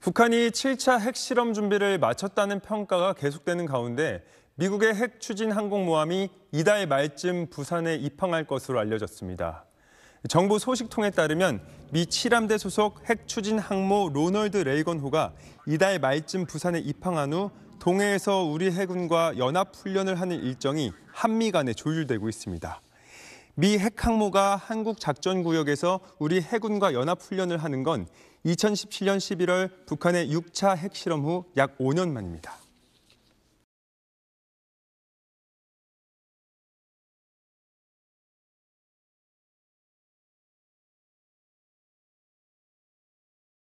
북한이 7차 핵실험 준비를 마쳤다는 평가가 계속되는 가운데 미국의 핵 추진 항공모함이 이달 말쯤 부산에 입항할 것으로 알려졌습니다. 정부 소식통에 따르면 미 7함대 소속 핵 추진 항모 로널드 레이건호가 이달 말쯤 부산에 입항한 후 동해에서 우리 해군과 연합훈련을 하는 일정이 한미 간에 조율되고 있습니다. 미 핵항모가 한국 작전 구역에서 우리 해군과 연합 훈련을 하는 건 2017년 11월 북한의 6차 핵실험 후 약 5년 만입니다.